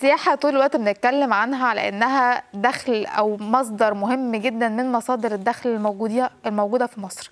السياحة طول الوقت بنتكلم عنها على إنها دخل أو مصدر مهم جدا من مصادر الدخل الموجودة الموجودة في مصر.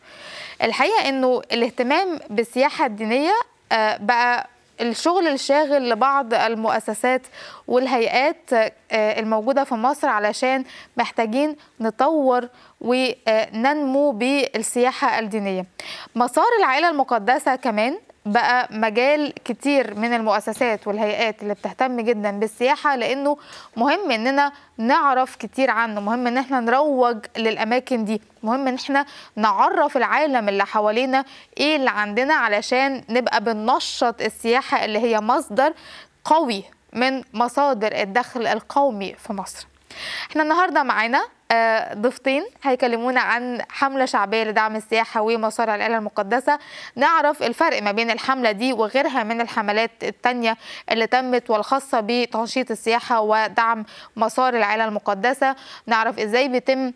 الحقيقة إنه الاهتمام بالسياحة الدينية آه، بقى الشغل الشاغل لبعض المؤسسات والهيئات آه، الموجودة في مصر علشان محتاجين نطور وننمو بالسياحة الدينية مسار العائلة المقدسة كمان بقى مجال كتير من المؤسسات والهيئات اللي بتهتم جدا بالسياحة لأنه مهم أننا نعرف كتير عنه مهم أن احنا نروج للأماكن دي مهم أن احنا نعرف العالم اللي حوالينا إيه اللي عندنا علشان نبقى بننشط السياحة اللي هي مصدر قوي من مصادر الدخل القومي في مصر احنا النهارده معانا آه، ضيفتين هيكلمونا عن حملة شعبية لدعم السياحة ومصارع الاله المقدسة نعرف الفرق ما بين الحملة دي وغيرها من الحملات التانية اللي تمت والخاصة بتنشيط السياحة ودعم مسار العائلة المقدسة نعرف ازاي بيتم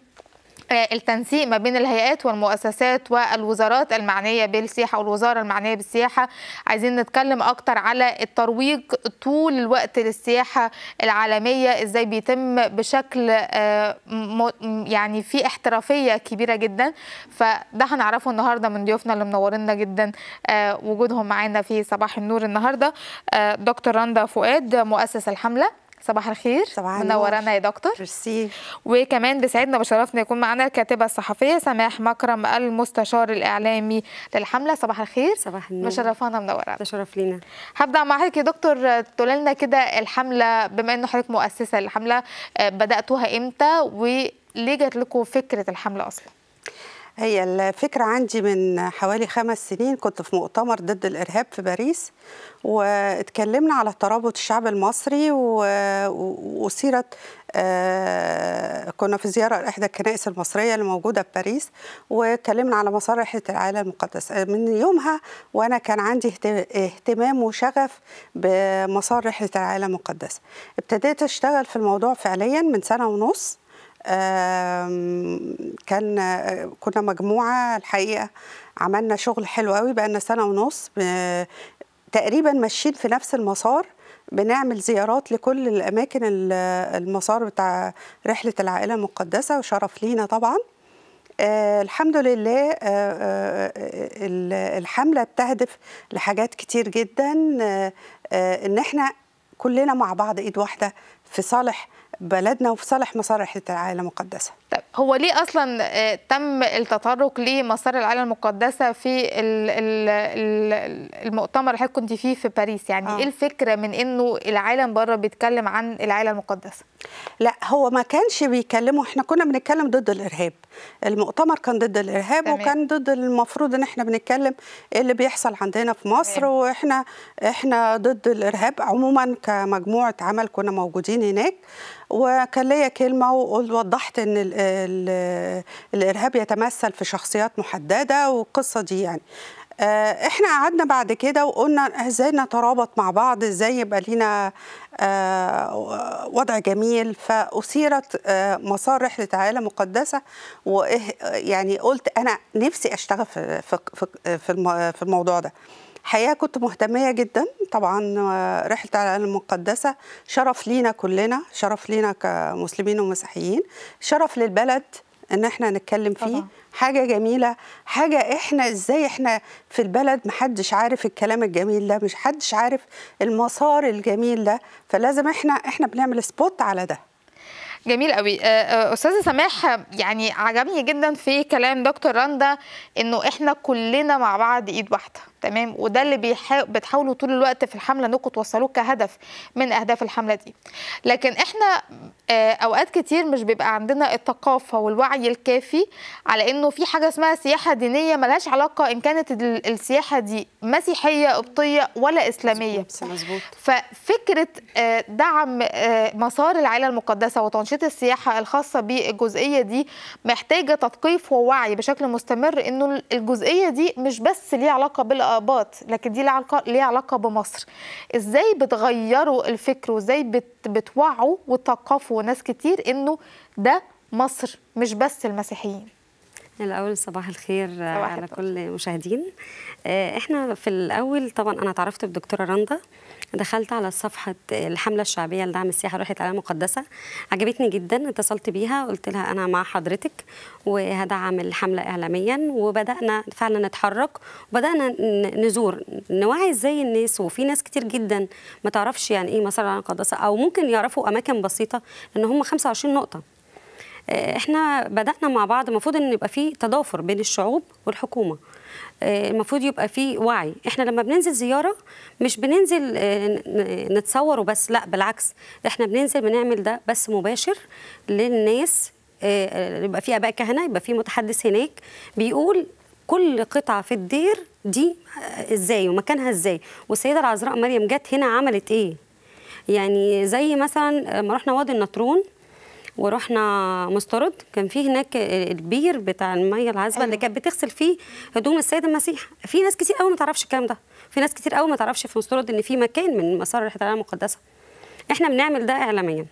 التنسيق ما بين الهيئات والمؤسسات والوزارات المعنية بالسياحة والوزارة المعنية بالسياحة عايزين نتكلم أكتر على الترويج طول الوقت للسياحة العالمية إزاي بيتم بشكل آه، يعني في احترافية كبيرة جدا فده هنعرفه النهاردة من ضيوفنا اللي منورنا جدا آه، وجودهم معانا في صباح النور النهاردة آه، دكتور رندا فؤاد مؤسس الحملة صباح الخير صباح منورانا يا دكتور ميرسي وكمان بيسعدنا وبشرفنا يكون معانا الكاتبه الصحفيه سماح مكرم المستشار الاعلامي للحمله صباح الخير صباح النور مشرفانا منورانا تشرف لينا هبدا مع حضرتك يا دكتور تقولي لنا كده الحمله بما ان حضرتك مؤسسه للحمله آه، بداتوها امتى وليه جات لكم فكره الحمله اصلا هي الفكرة عندي من حوالي خمس سنين كنت في مؤتمر ضد الإرهاب في باريس واتكلمنا على ترابط الشعب المصري وسيرة آه، كنا في زيارة لإحدى الكنائس المصرية اللي موجودة في باريس واتكلمنا على مسار رحلة العائلة المقدسة من يومها وأنا كان عندي اهتمام وشغف بمسار رحلة العائلة المقدسة ابتديت أشتغل في الموضوع فعليا من سنة ونص كان آه، كنا مجموعه الحقيقه عملنا شغل حلو قوي لنا سنه ونص تقريبا ماشيين في نفس المسار بنعمل زيارات لكل الاماكن المسار بتاع رحله العائله المقدسه وشرف لينا طبعا آه، الحمد لله آه، الحملة بتهدف لحاجات كتير جدا إن إحنا كلنا مع بعض إيد واحدة في صالح بلدنا وفي صالح مصالح العائله المقدسه طب هو ليه اصلا آه، تم التطرق لمسار العائله المقدسه في المؤتمر اللي حضرتك كنت فيه في باريس يعني آه. ايه الفكره من انه العالم بره بيتكلم عن العائله المقدسه لا هو ما كانش بيكلموا احنا كنا بنتكلم ضد الارهاب المؤتمر كان ضد الارهاب تمام. وكان ضد المفروض ان احنا بنتكلم اللي بيحصل عندنا في مصر تمام. واحنا احنا ضد الارهاب عموما كمجموعه عمل كنا موجودين هناك وكان ليا كلمه ووضحت ان الارهاب يتمثل في شخصيات محدده والقصه دي يعني آه، احنا قعدنا بعد كده وقلنا ازاي نترابط مع بعض ازاي يبقى لينا آه، وضع جميل فاثيرت آه، مسار رحله عائله مقدسه ويعني إيه، قلت انا نفسي اشتغل في في في الموضوع ده حقيقة كنت مهتمية جدا طبعا آه، رحلة على الأقل المقدسة شرف لينا كلنا شرف لينا كمسلمين ومسيحيين شرف للبلد ان احنا نتكلم فيه طبعا. حاجه جميله حاجه احنا ازاي احنا في البلد محدش عارف الكلام الجميل ده مش حدش عارف المسار الجميل ده فلازم احنا احنا بنعمل سبوت على ده جميل قوي آه، آه، استاذه سماح يعني عجبني جدا في كلام دكتور رندا انه احنا كلنا مع بعض ايد واحده تمام وده اللي بيحا... بتحاولوا طول الوقت في الحمله انكم توصلوه كهدف من اهداف الحمله دي لكن احنا آه، اوقات كتير مش بيبقى عندنا الثقافه والوعي الكافي على انه في حاجه اسمها سياحه دينيه ملهاش علاقه ان كانت السياحه دي مسيحيه قبطيه ولا اسلاميه مزبوط. ففكره آه، دعم آه، مسار العائله المقدسه وتنشيط السياحه الخاصه بالجزئيه دي محتاجه تثقيف ووعي بشكل مستمر انه الجزئيه دي مش بس ليها علاقه بال اباط لكن دي ليها علاقه بمصر ازاي بتغيروا الفكر وازاي بتوعوا وتثقفوا ناس كتير انه ده مصر مش بس المسيحيين الاول صباح الخير صباح على كل مشاهدين آه، احنا في الاول طبعا انا تعرفت بدكتوره رندا دخلت على صفحه الحمله الشعبيه لدعم السياحه روحت العالم المقدسه عجبتني جدا اتصلت بيها قلت لها انا مع حضرتك وهدعم الحمله اعلاميا وبدانا فعلا نتحرك وبدانا نزور نوعي ازاي الناس وفي ناس كتير جدا ما تعرفش يعني ايه مسار العالم المقدسه او ممكن يعرفوا اماكن بسيطه لان هم 25 نقطه آه، احنا بدانا مع بعض المفروض ان يبقى في تضافر بين الشعوب والحكومه آه، المفروض يبقى في وعي احنا لما بننزل زياره مش بننزل آه، نتصور وبس لا بالعكس احنا بننزل بنعمل ده بس مباشر للناس يبقى في اباء كهنه يبقى في متحدث هناك بيقول كل قطعه في الدير دي ازاي ومكانها ازاي والسيده العذراء مريم جت هنا عملت ايه يعني زي مثلا لما رحنا وادي النطرون ورحنا مسترد كان في هناك البير بتاع الميه العذبه أيوة. اللي كانت بتغسل فيه هدوم السيد المسيح في ناس كتير قوي ما تعرفش الكلام ده في ناس كتير قوي ما تعرفش في مسترد ان في مكان من مسار الحضاره المقدسه احنا بنعمل ده اعلاميا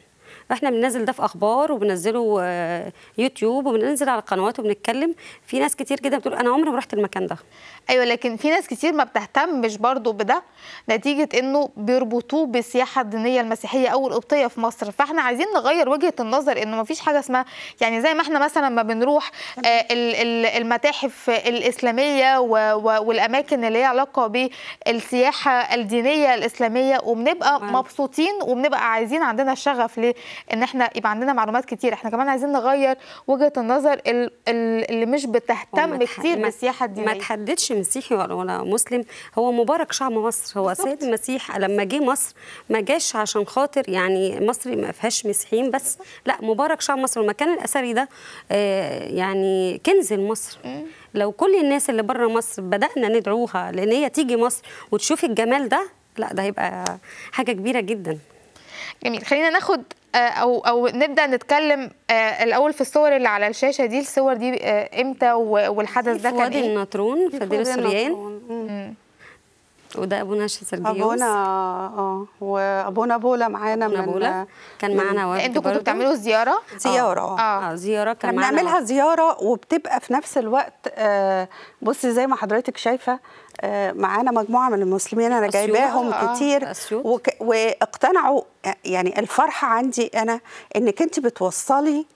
احنا بننزل ده في اخبار وبنزله آه، يوتيوب وبننزل على القنوات وبنتكلم في ناس كتير جدا بتقول انا عمري ما رحت المكان ده ايوه لكن في ناس كتير ما بتهتمش برضه بده نتيجه انه بيربطوه بالسياحه الدينيه المسيحيه او القبطيه في مصر فاحنا عايزين نغير وجهه النظر انه ما فيش حاجه اسمها يعني زي ما احنا مثلا ما بنروح آه المتاحف الاسلاميه والاماكن اللي هي علاقه بالسياحه الدينيه الاسلاميه وبنبقى مبسوطين وبنبقى عايزين عندنا الشغف لان احنا يبقى عندنا معلومات كتير احنا كمان عايزين نغير وجهه النظر اللي مش بتهتم كتير بالسياحه الدينيه ما تحددش مش مسيحي ولا مسلم هو مبارك شعب مصر هو السيد المسيح لما جه مصر ما جاش عشان خاطر يعني مصر ما فيهاش مسيحيين بس لا مبارك شعب مصر والمكان الاثري ده آه، يعني كنز لمصر لو كل الناس اللي بره مصر بدانا ندعوها لان هي تيجي مصر وتشوف الجمال ده لا ده هيبقى حاجه كبيره جدا جميل خلينا ناخد آه، او او نبدا نتكلم آه، الاول في الصور اللي على الشاشه دي الصور دي آه، امتى والحدث ده كان وادي إيه؟ النطرون في دير السريان وده ابونا سرجيوس ابونا اه وابونا بولا معانا من بولا كان معانا وقت انتوا كنتوا بتعملوا زياره زياره اه, آه. آه. زياره كان معانا بنعملها زياره وبتبقى في نفس الوقت آه بصي زي ما حضرتك شايفه معانا مجموعه من المسلمين انا جايباهم آه كتير وك... واقتنعوا يعني الفرحه عندي انا انك انت بتوصلي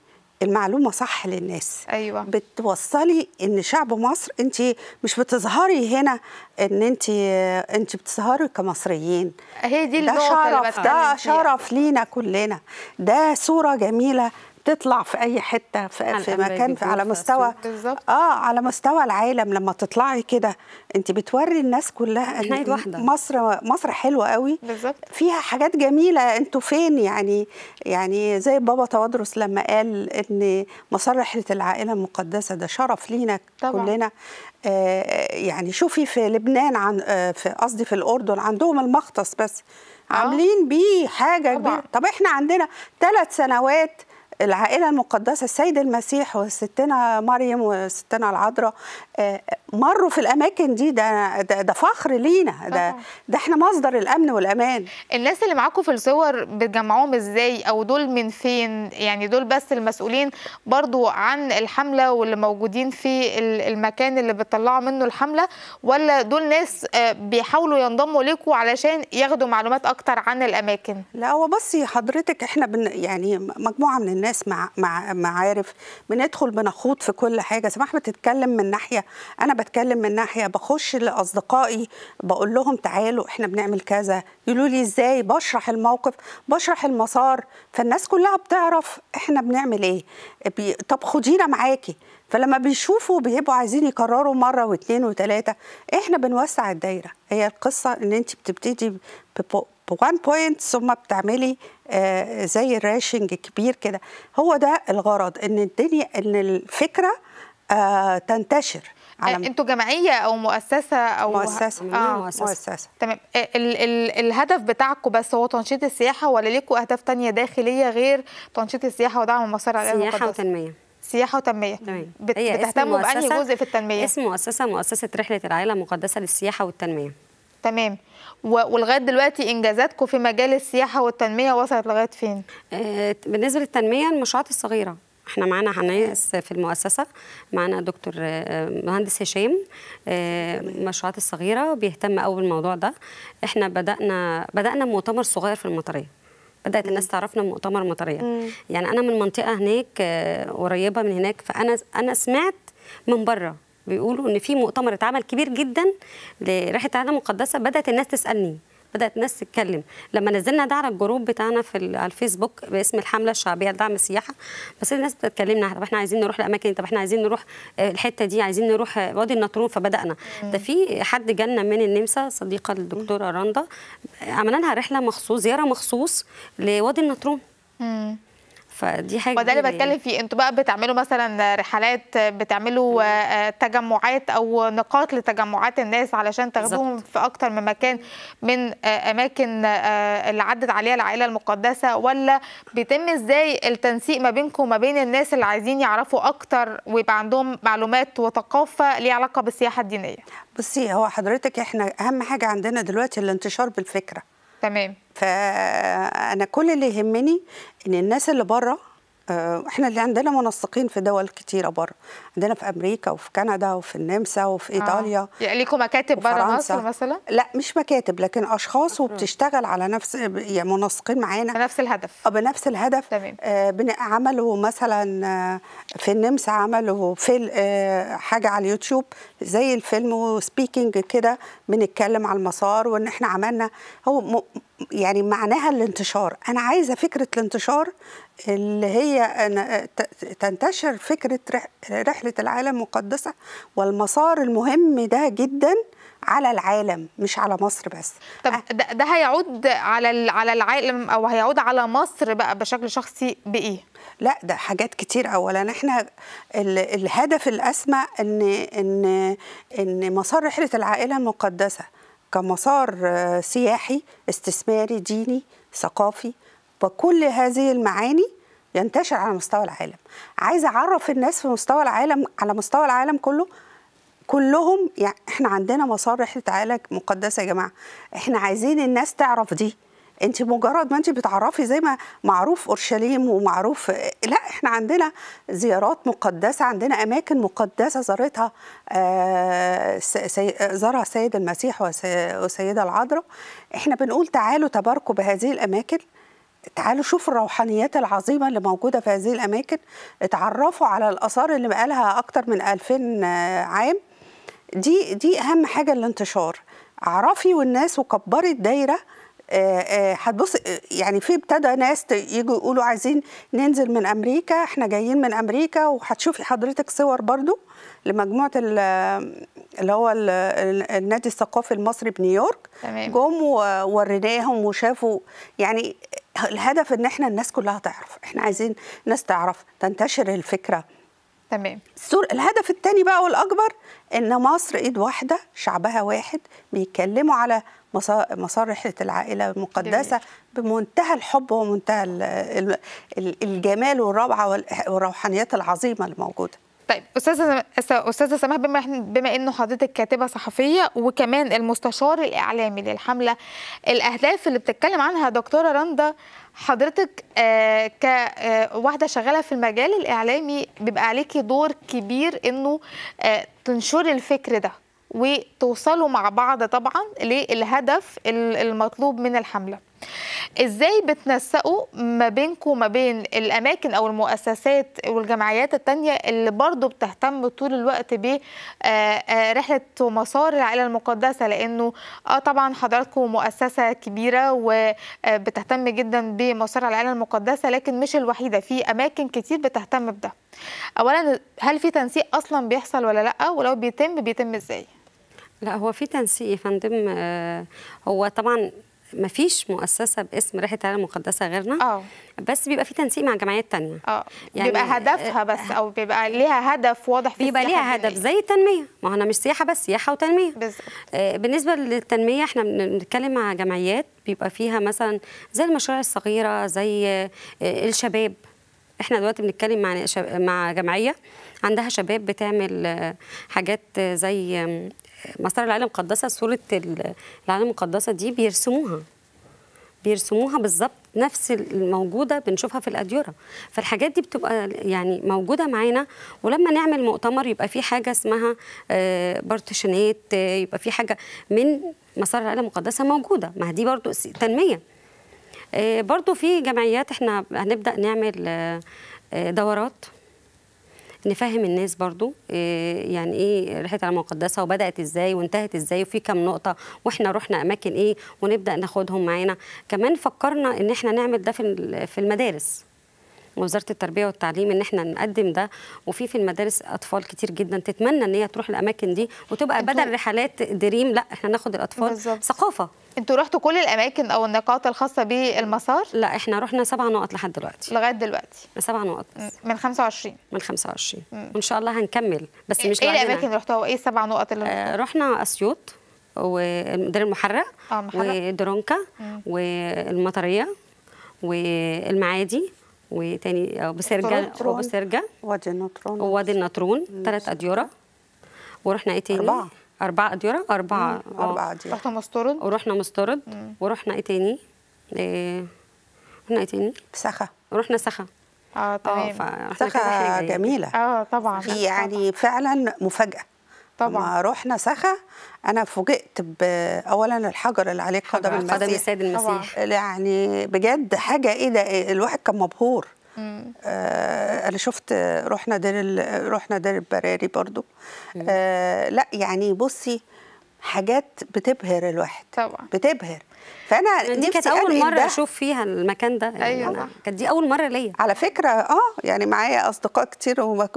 المعلومه صح للناس ايوه بتوصلي ان شعب مصر انت مش بتظهري هنا ان انت انت بتظهري كمصريين هي دي ده شرف ده شرف لينا كلنا ده صوره جميله تطلع في اي حته في, في مكان في على مستوى اه على مستوى العالم لما تطلعي كده انت بتوري الناس كلها ان واحدة. مصر مصر حلوه قوي بالزبط. فيها حاجات جميله انتوا فين يعني يعني زي بابا توادرس لما قال ان مسار رحله العائله المقدسه ده شرف لينا طبعا. كلنا آه،, آه يعني شوفي في لبنان عن آه في قصدي في الاردن عندهم المختص بس آه. عاملين بيه حاجه كبيره طب احنا عندنا ثلاث سنوات العائلة المقدسة السيد المسيح وستنا مريم وستنا العذراء آه، مروا في الاماكن دي ده ده, ده فخر لينا ده ده احنا مصدر الامن والامان الناس اللي معاكم في الصور بتجمعوهم ازاي او دول من فين يعني دول بس المسؤولين برضو عن الحمله واللي موجودين في المكان اللي بتطلعوا منه الحمله ولا دول ناس آه، بيحاولوا ينضموا لكم علشان ياخدوا معلومات اكتر عن الاماكن لا هو بصي حضرتك احنا بن يعني مجموعه من الناس مع مع معارف بندخل بنخوض في كل حاجه سماح بتتكلم من ناحيه انا بتكلم من ناحيه بخش لاصدقائي بقول لهم تعالوا احنا بنعمل كذا يقولوا لي ازاي بشرح الموقف بشرح المسار فالناس كلها بتعرف احنا بنعمل ايه بي... طب خدينا معاكي فلما بيشوفوا بيبقوا عايزين يكرروا مره واثنين وثلاثه احنا بنوسع الدايره هي القصه ان انت بتبتدي بوان بوينت ثم بتعملي آه زي الراشنج كبير كده هو ده الغرض ان الدنيا ان الفكره آه تنتشر آه، على انتوا جمعيه او مؤسسه او مؤسسه آه. مؤسسه, مؤسسة. تمام آه، ال ال الهدف بتاعكم بس هو تنشيط السياحه ولا ليكوا اهداف ثانيه داخليه غير تنشيط السياحه ودعم المسار العلميه سياحه وتنميه سياحه وتنميه تمام بتهتموا بانهي جزء في التنميه اسم مؤسسه مؤسسه رحله العائله المقدسة للسياحه والتنميه تمام ولغايه دلوقتي انجازاتكم في مجال السياحه والتنميه وصلت لغايه فين؟ آه، بالنسبه للتنميه المشروعات الصغيره احنا معانا ناس في المؤسسه معانا دكتور آه، مهندس هشام المشروعات آه، الصغيره بيهتم قوي بالموضوع ده احنا بدانا بدانا مؤتمر صغير في المطريه بدات الناس تعرفنا مؤتمر مطريه يعني انا من منطقه هناك آه، قريبه من هناك فانا انا سمعت من بره بيقولوا ان في مؤتمر اتعمل كبير جدا لريحه العالم مقدسه بدات الناس تسالني بدات الناس تتكلم لما نزلنا ده على الجروب بتاعنا في على الفيسبوك باسم الحمله الشعبيه لدعم السياحه بس الناس بتتكلمنا طب احنا عايزين نروح الاماكن طب احنا عايزين نروح آه، الحته دي عايزين نروح آه، وادي النطرون فبدانا ده في حد جالنا من النمسا صديقه الدكتوره رندا عملنا لها رحله مخصوص زياره مخصوص لوادي النطرون فدي حاجه وده اللي بتكلم يعني. فيه انتوا بقى بتعملوا مثلا رحلات بتعملوا آه، تجمعات او نقاط لتجمعات الناس علشان تاخدوهم في اكتر من مكان من آه، اماكن آه، اللي عدت عليها العائله المقدسه ولا بيتم ازاي التنسيق ما بينكم وما بين الناس اللي عايزين يعرفوا اكتر ويبقى عندهم معلومات وثقافه ليها علاقه بالسياحه الدينيه بصي هو حضرتك احنا اهم حاجه عندنا دلوقتي الانتشار بالفكره تمام فانا كل اللي يهمني ان الناس اللي بره آه، احنا اللي عندنا منسقين في دول كتيره بره عندنا في امريكا وفي كندا وفي النمسا وفي آه. ايطاليا آه. يعني ليكم مكاتب بره مصر مثلا لا مش مكاتب لكن اشخاص وبتشتغل على نفس يعني منسقين معانا بنفس الهدف اه بنفس الهدف تمام آه عملوا مثلا آه، في النمسا عملوا في آه حاجه على اليوتيوب زي الفيلم وسبيكينج كده بنتكلم على المسار وان احنا عملنا هو يعني معناها الانتشار انا عايزه فكره الانتشار اللي هي أنا تنتشر فكره رحله العالم المقدسه والمسار المهم ده جدا على العالم مش على مصر بس طب ده, ده هيعود على على العالم او هيعود على مصر بقى بشكل شخصي بايه لا ده حاجات كتير اولا احنا الهدف الاسمى ان ان ان مسار رحله العائله المقدسه كمسار آه، سياحي استثماري ديني ثقافي بكل هذه المعاني ينتشر على مستوى العالم عايزه اعرف الناس في مستوى العالم على مستوى العالم كله كلهم يعني احنا عندنا مسار رحله علاج مقدسه يا جماعه احنا عايزين الناس تعرف دي انت مجرد ما انت بتعرفي زي ما معروف اورشليم ومعروف لا احنا عندنا زيارات مقدسه عندنا اماكن مقدسه زارتها آه، زارها سيد المسيح والسيده العذراء احنا بنقول تعالوا تباركوا بهذه الاماكن تعالوا شوفوا الروحانيات العظيمة اللي موجودة في هذه الأماكن اتعرفوا على الآثار اللي بقالها أكتر من 2000 آه، عام دي دي أهم حاجة الانتشار اعرفي والناس وكبري الدايرة آه، آه، هتبص آه، يعني في ابتدى ناس يجوا يقولوا عايزين ننزل من امريكا احنا جايين من امريكا وهتشوفي حضرتك صور برضو لمجموعه اللي هو النادي الثقافي المصري بنيويورك جم ووريناهم وشافوا يعني الهدف ان احنا الناس كلها تعرف احنا عايزين ناس تعرف تنتشر الفكره تمام السور الهدف الثاني بقى والاكبر ان مصر ايد واحده شعبها واحد بيتكلموا على مسار رحله العائله المقدسه بمنتهى الحب ومنتهى الجمال والروعه والروحانيات العظيمه الموجوده طيب استاذه استاذه سماح بما بما انه حضرتك كاتبه صحفيه وكمان المستشار الاعلامي للحمله الاهداف اللي بتتكلم عنها دكتوره رندا حضرتك آه، كواحده آه، شغاله في المجال الاعلامي بيبقى عليكي دور كبير انه تنشر آه، تنشري الفكر ده وتوصلوا مع بعض طبعا للهدف المطلوب من الحمله ازاي بتنسقوا ما بينكم وما بين الاماكن او المؤسسات والجمعيات التانية اللي برضو بتهتم طول الوقت برحلة آه، آه، ومسار العائلة المقدسة لانه اه طبعا حضراتكم مؤسسة كبيرة وبتهتم آه، جدا بمسار العائلة المقدسة لكن مش الوحيدة في اماكن كتير بتهتم بده اولا هل في تنسيق اصلا بيحصل ولا لا ولو بيتم بيتم ازاي لا هو في تنسيق يا فندم آه، هو طبعا ما فيش مؤسسه باسم ريحه العلم المقدسه غيرنا اه بس بيبقى في تنسيق مع جمعيات تانية اه يعني بيبقى هدفها آه، بس او بيبقى ليها هدف واضح في بيبقى ليها هدف زي التنميه ما هو انا مش سياحه بس سياحه وتنميه بالظبط آه بالنسبه للتنميه احنا بنتكلم مع جمعيات بيبقى فيها مثلا زي المشاريع الصغيره زي آه الشباب احنا دلوقتي بنتكلم مع مع جمعيه عندها شباب بتعمل آه، حاجات زي مسار العالم المقدسه صوره العالم المقدسه دي بيرسموها بيرسموها بالظبط نفس الموجوده بنشوفها في الاديره فالحاجات دي بتبقى يعني موجوده معانا ولما نعمل مؤتمر يبقى في حاجه اسمها آه، بارتيشنات آه، يبقى في حاجه من مسار العائله المقدسه موجوده ما دي برضو تنميه آه، برضو في جمعيات احنا هنبدا نعمل دورات نفهم الناس برضو آه، يعني ايه رحلة العالم المقدسه وبدات ازاي وانتهت ازاي وفي كام نقطه واحنا رحنا اماكن ايه ونبدا ناخدهم معانا كمان فكرنا ان احنا نعمل ده في في المدارس وزاره التربيه والتعليم ان احنا نقدم ده وفي في المدارس اطفال كتير جدا تتمنى ان هي تروح الاماكن دي وتبقى بدل رحلات دريم لا احنا ناخد الاطفال بالزبط. ثقافه انتوا رحتوا كل الاماكن او النقاط الخاصه بالمسار لا احنا رحنا سبع نقط لحد دلوقتي لغايه دلوقتي سبع نقط من 25 من 25 مم. وان شاء الله هنكمل بس إيه مش ايه الاماكن اللي يعني. رحتوها وايه السبع نقط اللي آه رحنا اسيوط ودير المحرق اه المحرق ودرونكا والمطريه والمعادي وتاني بسرجه وبسرجه وادي النطرون وادي النطرون ثلاث اديوره ورحنا ايه تاني؟ أربعة. أربعة أديرة آه. أربعة أربعة أديرة رحنا مسترد ورحنا مسترد ورحنا إيه تاني؟ إيه رحنا إيه تاني؟ سخا رحنا سخا اه, آه، تمام سخا جميلة اه طبعا في يعني طبعا. فعلا مفاجأة طبعا لما رحنا سخا انا فوجئت اولا الحجر اللي عليه قدم المسيح قدم السيد المسيح طبعا. يعني بجد حاجه ايه ده الواحد كان مبهور آه انا شفت رحنا دير ال... رحنا دير البراري برضو آه لا يعني بصي حاجات بتبهر الواحد طبعا بتبهر فانا دي كانت اول مره اشوف فيها المكان ده يعني ايوه كانت دي اول مره ليا على فكره اه يعني معايا اصدقاء كتير وما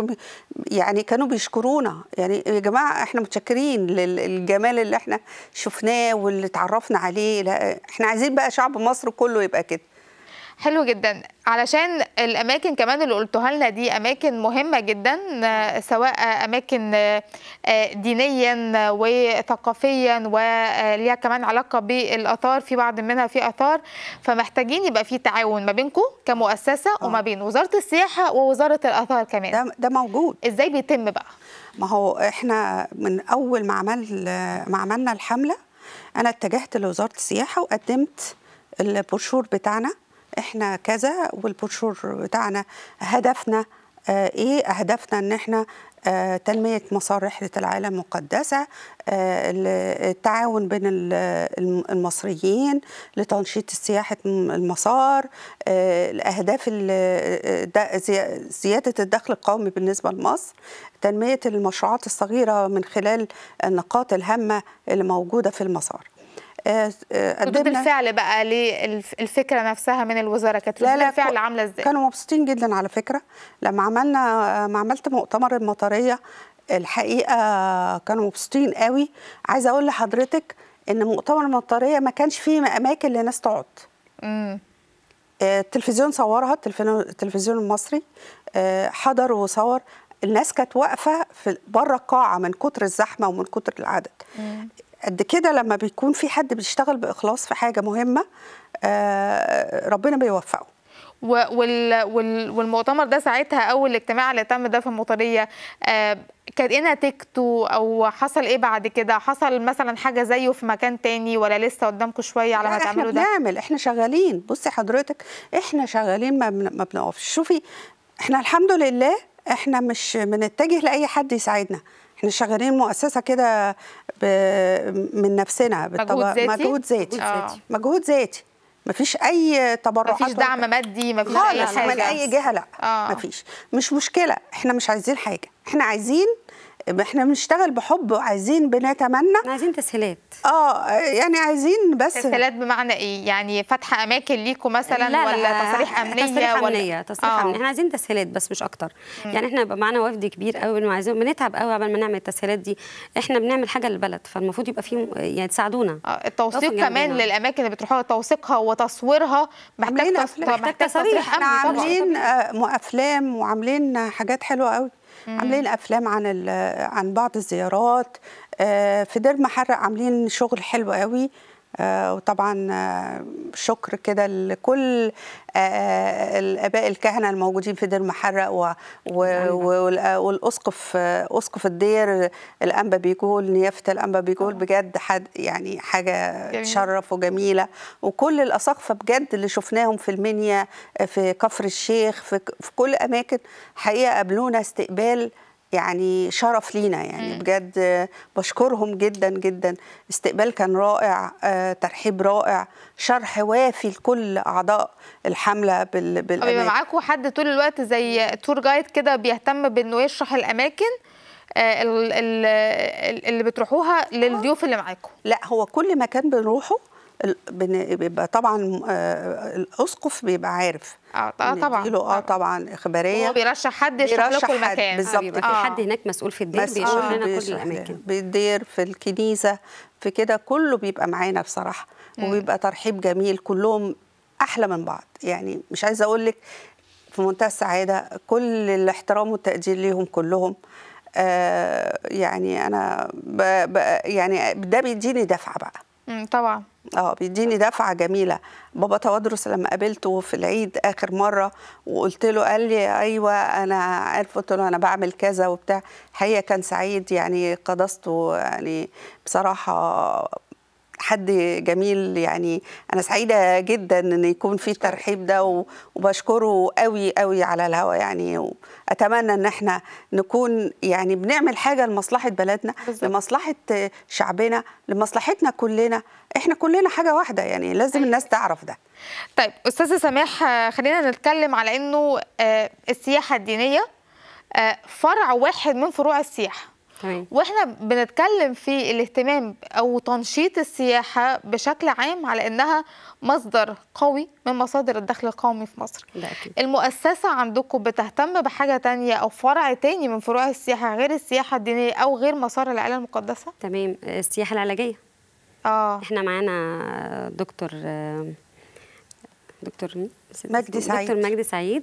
يعني كانوا بيشكرونا يعني يا جماعه احنا متشكرين للجمال اللي احنا شفناه واللي اتعرفنا عليه لا احنا عايزين بقى شعب مصر كله يبقى كده حلو جدا علشان الاماكن كمان اللي قلتها لنا دي اماكن مهمه جدا سواء اماكن آه، دينيا وثقافيا وليها كمان علاقه بالاثار في بعض منها في اثار فمحتاجين يبقى في تعاون ما بينكم كمؤسسه أوه. وما بين وزاره السياحه ووزاره الاثار كمان ده, ده موجود ازاي بيتم بقى ما هو احنا من اول ما عمل ما عملنا الحمله انا اتجهت لوزاره السياحه وقدمت البروشور بتاعنا احنا كذا والبروشور بتاعنا هدفنا آه، ايه هدفنا ان احنا آه، تنمية مسار رحلة العالم المقدسة آه، التعاون بين المصريين لتنشيط سياحة المسار الأهداف زيادة الدخل القومي بالنسبة لمصر تنمية المشروعات الصغيرة من خلال النقاط الهامة اللي موجودة في المسار آه، آه، ردود الفعل بقى للفكره نفسها من الوزاره كانت ردود الفعل عامله ازاي؟ كانوا مبسوطين جدا على فكره لما عملنا ما عملت مؤتمر المطريه الحقيقه كانوا مبسوطين قوي عايزه اقول لحضرتك ان مؤتمر المطريه ما كانش فيه اماكن لناس تقعد امم التلفزيون صورها التلفزيون المصري حضر وصور الناس كانت واقفه في بره القاعه من كتر الزحمه ومن كتر العدد مم. قد كده لما بيكون في حد بيشتغل باخلاص في حاجه مهمه آه، ربنا بيوفقه وال وال والمؤتمر ده ساعتها اول اجتماع اللي تم ده في المطريه آه، كانت ايه نتيجته او حصل ايه بعد كده حصل مثلا حاجه زيه في مكان تاني ولا لسه قدامكم شويه على ما تعملوا ده احنا بنعمل احنا شغالين بصي حضرتك احنا شغالين ما, ما بنقفش شوفي احنا الحمد لله احنا مش بنتجه لاي حد يساعدنا احنا شغالين مؤسسه كده ب... من نفسنا بالطبع... مجهود ذاتي مجهود ذاتي آه. مجهود ذاتي مفيش اي تبرعات مفيش دعم مادي مفيش اي حاجه من اي جهه لا آه. مفيش مش مشكله احنا مش عايزين حاجه احنا عايزين احنا بنشتغل بحب وعايزين بنتمنى عايزين تسهيلات اه يعني عايزين بس تسهيلات بمعنى ايه يعني فتح اماكن ليكم مثلا لا ولا لا تصريح امنيه تصريح ولا امنيه تصريح آه. امنيه احنا عايزين تسهيلات بس مش اكتر م. يعني احنا بقى معانا وفد كبير قوي وعايزين بنتعب قوي قبل ما نعمل التسهيلات دي احنا بنعمل حاجه للبلد فالمفروض يبقى فيه يعني تساعدونا آه. التوثيق كمان للاماكن اللي بتروحوها توثيقها وتصويرها محتاج تصريح محتاج تصريح امني عاملين آه، افلام وعاملين حاجات حلوه قوي عاملين افلام عن عن بعض الزيارات آه، في دير محرق عاملين شغل حلو قوي آه، وطبعا آه، شكر كده لكل آه، الاباء الكهنه الموجودين في دير محرق أيوة. والاسقف اسقف الدير الانبا بيقول نيافه الانبا بيقول بجد حد يعني حاجه تشرف وجميله وكل الاساقفه بجد اللي شفناهم في المنيا في كفر الشيخ في, في كل اماكن حقيقه قابلونا استقبال يعني شرف لينا يعني بجد بشكرهم جدا جدا استقبال كان رائع آه، ترحيب رائع شرح وافي لكل اعضاء الحمله بال بيبقى معاكم حد طول الوقت زي تور جايد كده بيهتم بانه يشرح الاماكن آه، اللي بتروحوها للضيوف اللي معاكم لا هو كل مكان بنروحه بيبقى طبعا آه، الاسقف بيبقى عارف اه, آه، طبعا له اه طبعا اخباريه هو بيرشح حد يشرح لكم المكان بالظبط آه، في حد هناك مسؤول في الدير بيشرح آه لنا كل الاماكن بالدير في الكنيسه في كده كله بيبقى معانا بصراحه وبيبقى ترحيب جميل كلهم احلى من بعض يعني مش عايزه اقول لك في منتهى السعاده كل الاحترام والتقدير ليهم كلهم آه يعني انا بقى بقى يعني ده بيديني دفعه بقى طبعا اه بيديني دفعه جميله بابا تودرس لما قابلته في العيد اخر مره وقلت له قال لي ايوه انا عارف قلت له انا بعمل كذا وبتاع الحقيقه كان سعيد يعني قدسته يعني بصراحه حد جميل يعني انا سعيده جدا ان يكون في الترحيب ده وبشكره قوي قوي على الهوا يعني واتمنى ان احنا نكون يعني بنعمل حاجه لمصلحه بلدنا بالزبط. لمصلحه شعبنا لمصلحتنا كلنا احنا كلنا حاجه واحده يعني لازم أيوة. الناس تعرف ده طيب استاذه سماح خلينا نتكلم على انه آه، السياحه الدينيه آه، فرع واحد من فروع السياحه واحنا بنتكلم في الاهتمام او تنشيط السياحه بشكل عام على انها مصدر قوي من مصادر الدخل القومي في مصر ده أكيد. المؤسسه عندكم بتهتم بحاجه تانية او فرع تاني من فروع السياحه غير السياحه الدينيه او غير مسار العائله المقدسه تمام السياحه العلاجيه اه احنا معانا دكتور دكتور مجدي سعيد دكتور مجدي سعيد,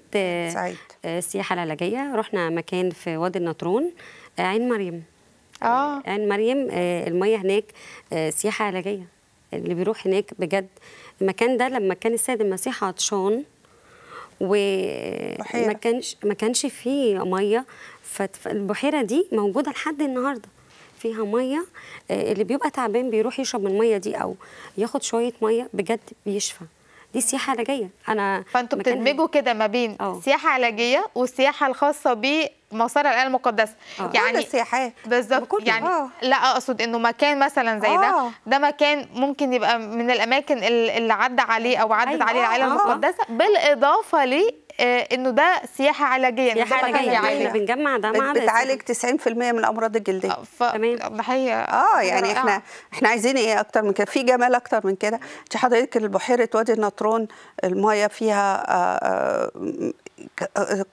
سعيد. السياحه العلاجيه رحنا مكان في وادي النطرون آه، عين مريم اه عين مريم آه، الميه هناك آه، سياحه علاجيه اللي بيروح هناك بجد المكان ده لما كان السيد المسيح عطشان وما كانش ما كانش فيه ميه فالبحيره دي موجوده لحد النهارده فيها ميه اللي بيبقى تعبان بيروح يشرب من الميه دي او ياخد شويه ميه بجد بيشفى دي سياحه علاجيه انا فانتوا بتدمجوا كده ما بين أوه. سياحه علاجيه والسياحه الخاصه بمصارى الاله المقدسه اه. يعني السياحات بالظبط يعني اه. لا اقصد انه مكان مثلا زي أوه. ده اه. ده مكان ممكن يبقى من الاماكن اللي عدى عليه او عدت أيوة. عليه العائله المقدسه بالاضافه ل آه، انه ده سياحه علاجيه سياحه علاجيه بنجمع ده مع بتعالج 90% من الامراض الجلديه آه، ف... تمام حقيقه اه, آه، يعني احنا احنا عايزين ايه اكتر من كده في جمال اكتر من كده انت حضرتك البحيره وادي النطرون المايه فيها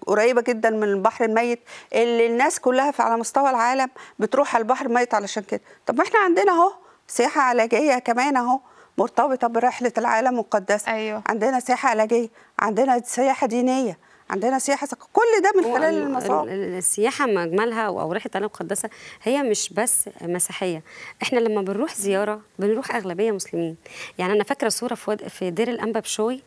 قريبه جدا من البحر الميت اللي الناس كلها على مستوى العالم بتروح البحر الميت علشان كده طب ما احنا عندنا اهو سياحه علاجيه كمان اهو مرتبطه برحله العالم المقدسه أيوة. عندنا سياحه علاجيه عندنا سياحه دينيه عندنا سياحه سك... كل ده من خلال المسار السياحه مجملها او ريحه العالم المقدسه هي مش بس مسيحيه احنا لما بنروح زياره بنروح اغلبيه مسلمين يعني انا فاكره صوره في, ود... في دير الانبا بشوي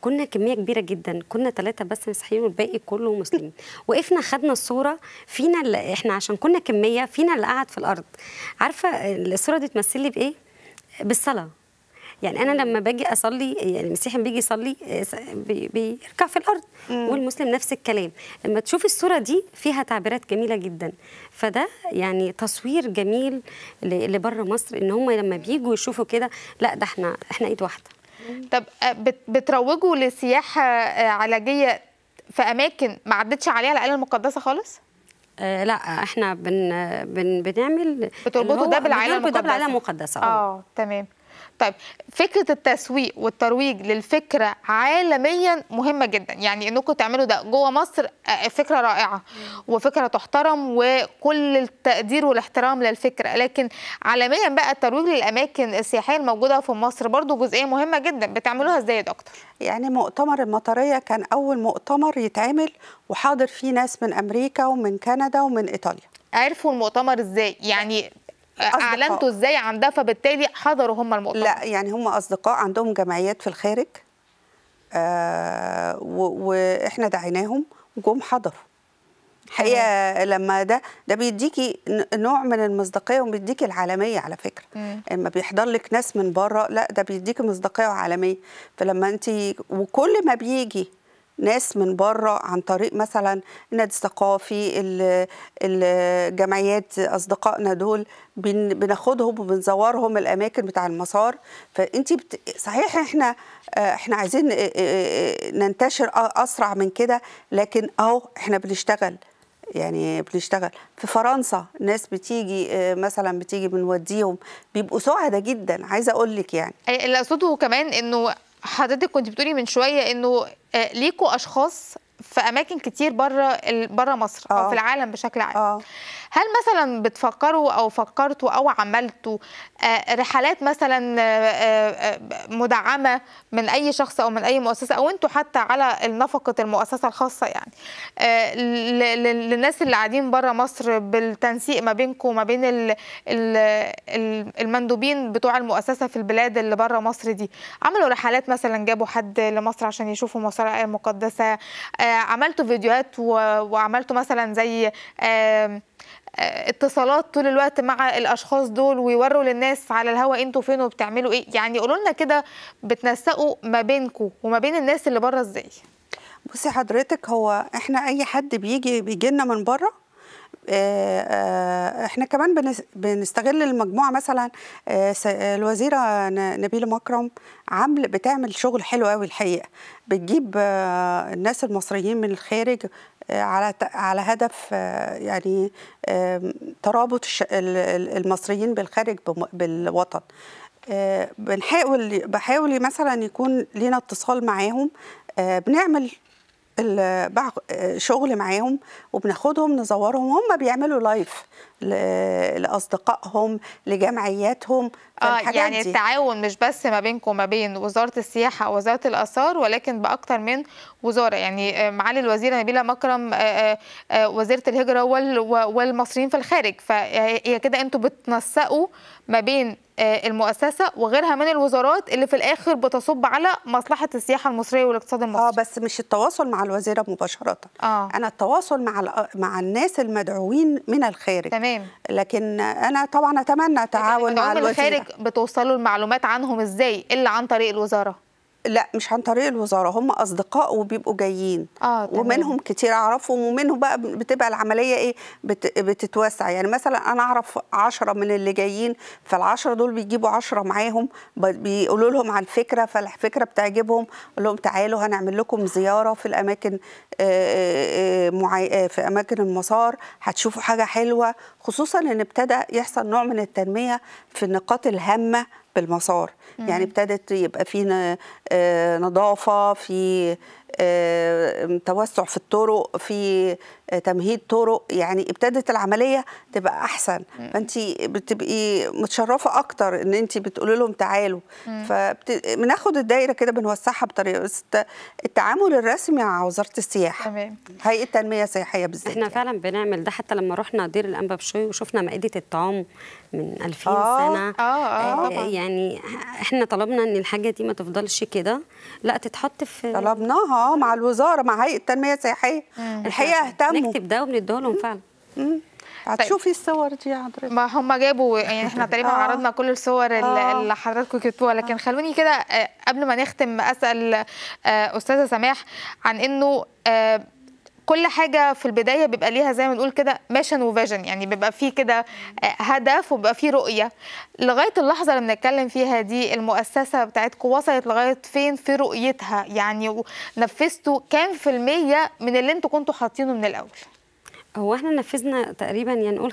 كنا كميه كبيره جدا كنا ثلاثه بس مسيحيين والباقي كله مسلمين وقفنا خدنا الصوره فينا اللي احنا عشان كنا كميه فينا اللي قعد في الارض عارفه الصوره دي تمثلي بايه بالصلاه يعني انا لما باجي اصلي يعني المسيحي بيجي يصلي آه، بيركع في الارض مم. والمسلم نفس الكلام لما تشوف الصوره دي فيها تعبيرات جميله جدا فده يعني تصوير جميل لبره مصر ان هم لما بيجوا يشوفوا كده لا ده احنا احنا ايد واحده طب آه، بتروجوا لسياحه آه، علاجيه في اماكن ما عدتش عليها الاله المقدسه خالص لا احنا بن بن بنعمل بتربطوا ده بالعالم ده بالعالم المقدسه اه تمام طيب فكره التسويق والترويج للفكره عالميا مهمه جدا يعني انكم تعملوا ده جوه مصر آه، فكره رائعه وفكره تحترم وكل التقدير والاحترام للفكره لكن عالميا بقى الترويج للاماكن السياحيه الموجوده في مصر برضو جزئيه مهمه جدا بتعملوها ازاي يا دكتور يعني مؤتمر المطريه كان اول مؤتمر يتعمل وحاضر فيه ناس من امريكا ومن كندا ومن ايطاليا عرفوا المؤتمر ازاي يعني اعلنتوا ازاي عن ده فبالتالي حضروا هم المؤتمر لا يعني هم اصدقاء عندهم جمعيات في الخارج آه واحنا دعيناهم وجم حضروا حقيقة لما ده ده بيديكي نوع من المصداقيه وبيديكي العالميه على فكره لما آه، لما بيحضر لك ناس من بره لا ده بيديكي مصداقيه وعالميه فلما انت وكل ما بيجي ناس من بره عن طريق مثلا النادي الثقافي الجمعيات اصدقائنا دول بناخدهم وبنزورهم الاماكن بتاع المسار فانت بت... صحيح احنا آه، احنا عايزين آه، آه، ننتشر اسرع من كده لكن اهو احنا بنشتغل يعني بنشتغل في فرنسا ناس بتيجي مثلا بتيجي بنوديهم بيبقوا سعداء جدا عايزه اقول لك يعني اللي اقصده كمان انه حضرتك كنت بتقولي من شويه انه آه، ليكوا اشخاص في اماكن كتير بره بره مصر أو, او في آه. العالم بشكل عام أوه. هل مثلا بتفكروا او فكرتوا او عملتوا آه، رحلات مثلا آه، مدعمه من اي شخص او من اي مؤسسه او انتوا حتى على نفقه المؤسسه الخاصه يعني للناس اللي قاعدين بره مصر بالتنسيق ما بينكم وما بين المندوبين بتوع المؤسسه في البلاد اللي بره مصر دي عملوا رحلات مثلا جابوا حد لمصر عشان يشوفوا مصر المقدسه عملتوا فيديوهات وعملتوا مثلا زي آه، اتصالات طول الوقت مع الاشخاص دول ويوروا للناس على الهواء انتوا فين وبتعملوا ايه يعني قولوا لنا كده بتنسقوا ما بينكم وما بين الناس اللي بره ازاي بصي حضرتك هو احنا اي حد بيجي بيجي لنا من بره آه، آه، احنا كمان بنستغل المجموعه مثلا آه، الوزيره نبيله مكرم عامل بتعمل شغل حلو قوي الحقيقه بتجيب الناس المصريين من الخارج على على هدف يعني ترابط المصريين بالخارج بالوطن بنحاول بحاول مثلا يكون لينا اتصال معاهم بنعمل شغل معاهم وبناخدهم نزورهم هم بيعملوا لايف لاصدقائهم لجمعياتهم اه يعني دي. التعاون مش بس ما بينكم وما بين وزاره السياحه ووزاره الاثار ولكن باكثر من وزاره يعني آه، معالي الوزيره نبيله مكرم آه، آه، وزيره الهجره والمصريين في الخارج فهي كده انتوا بتنسقوا ما بين آه، المؤسسه وغيرها من الوزارات اللي في الاخر بتصب على مصلحه السياحه المصريه والاقتصاد آه، المصري اه بس مش التواصل مع الوزيره مباشره آه. انا التواصل مع مع الناس المدعوين من الخارج تمام لكن انا طبعا اتمنى تعاون مع الوزيره الخارج بتوصلوا المعلومات عنهم ازاي الا عن طريق الوزاره لا مش عن طريق الوزاره هم اصدقاء وبيبقوا جايين آه، تمام. ومنهم كتير اعرفهم ومنهم بقى بتبقى العمليه ايه بت... بتتوسع يعني مثلا انا اعرف 10 من اللي جايين فال10 دول بيجيبوا 10 معاهم بيقولوا لهم عن فكره فالفكره بتعجبهم اقول لهم تعالوا هنعمل لكم زياره في الاماكن معي... في اماكن المسار هتشوفوا حاجه حلوه خصوصا ان ابتدى يحصل نوع من التنميه في النقاط الهامه بالمسار يعني ابتدت يبقى في آه، نظافه في آه، توسع في الطرق في آه، تمهيد طرق يعني ابتدت العمليه تبقى احسن فانت بتبقي متشرفه اكتر ان انت بتقولي لهم تعالوا فبناخد الدايره كده بنوسعها بطريقه التعامل الرسمي مع وزاره السياحه تمام هيئه التنميه السياحيه بالذات احنا يعني. فعلا بنعمل ده حتى لما رحنا دير الانبا بشوي وشفنا مائده الطعام من 2000 آه سنه آه آه آه يعني احنا طلبنا ان الحاجه دي ما تفضلش كده لا تتحط في طلبناها اه مع الوزاره مع هيئه التنميه السياحيه الحقيقه اهتموا نكتب ده وبنديه لهم فعلا طيب. هتشوفي طيب. الصور دي يا حضرتك ما هم جابوا يعني احنا تقريبا آه. عرضنا كل الصور آه. اللي حضراتكم كتبوها آه. لكن خلوني كده آه، قبل ما نختم اسال آه، استاذه سماح عن انه كل حاجه في البدايه بيبقى ليها زي ما بنقول كده ميشن وفيجن يعني بيبقى فيه كده هدف وبيبقى فيه رؤيه لغايه اللحظه اللي بنتكلم فيها دي المؤسسه بتاعتكم وصلت لغايه فين في رؤيتها يعني نفذتوا كام في الميه من اللي انتوا كنتوا حاطينه من الاول هو احنا نفذنا تقريبا يعني نقول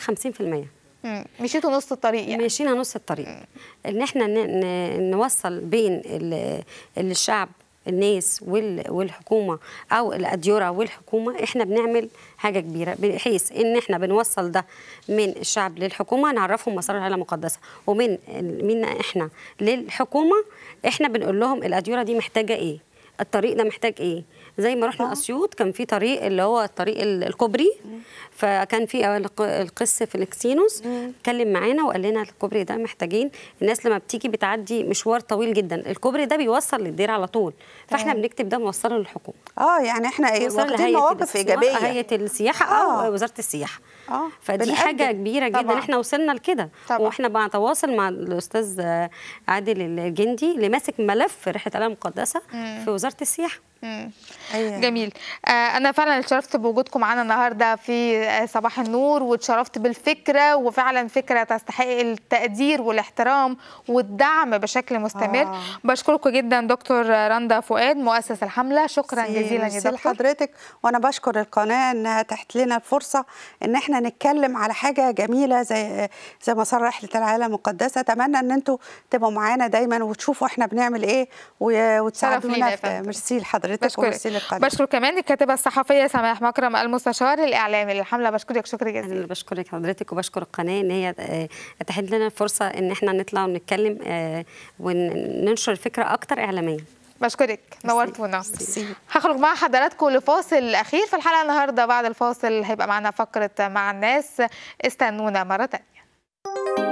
50% مشيتوا نص الطريق يعني مشينا نص الطريق ان احنا نوصل بين اللي الشعب الناس والحكومه او الاديوره والحكومه احنا بنعمل حاجه كبيره بحيث ان احنا بنوصل ده من الشعب للحكومه نعرفهم مسار العيله المقدسه ومن منا احنا للحكومه احنا بنقول لهم الاديوره دي محتاجه ايه الطريق ده محتاج ايه زي ما رحنا اه. اسيوط كان في طريق اللي هو الطريق الكوبري فكان في القس الاكسينوس اتكلم معانا وقال لنا الكوبري ده محتاجين الناس لما بتيجي بتعدي مشوار طويل جدا الكوبري ده بيوصل للدير على طول فاحنا بنكتب ده موصله للحكومه اه يعني احنا ايه واخدين مواقف ايجابيه هيئه السياحه او آه. وزاره السياحه اه فدي حاجه كبيره جدا طبعًا. احنا وصلنا لكده واحنا بنتواصل مع الاستاذ عادل الجندي اللي ماسك ملف رحله العالم المقدسه في وزاره وزاره السياحه أيوة. جميل آه، انا فعلا اتشرفت بوجودكم معانا النهارده في آه، صباح النور واتشرفت بالفكره وفعلا فكره تستحق التقدير والاحترام والدعم بشكل مستمر آه. بشكركم جدا دكتور رندا فؤاد مؤسس الحمله شكرا جزيلا لحضرتك وانا بشكر القناه انها تحت لنا الفرصه ان احنا نتكلم على حاجه جميله زي زي مسار رحله العائله المقدسه اتمنى ان انتم تبقوا معانا دايما وتشوفوا احنا بنعمل ايه وتساعدونا ميرسي لحضرتك حضرتك ومرسي للقناه بشكر كمان الكاتبه الصحفيه سماح مكرم المستشار الاعلامي للحمله بشكرك شكر جزيلا انا بشكرك حضرتك وبشكر القناه ان هي آه، اتاحت لنا الفرصه ان احنا نطلع ونتكلم آه، وننشر الفكره اكثر اعلاميا بشكرك نورتونا هخرج مع حضراتكم لفاصل اخير في الحلقه النهارده بعد الفاصل هيبقى معنا فقره مع الناس استنونا مره ثانيه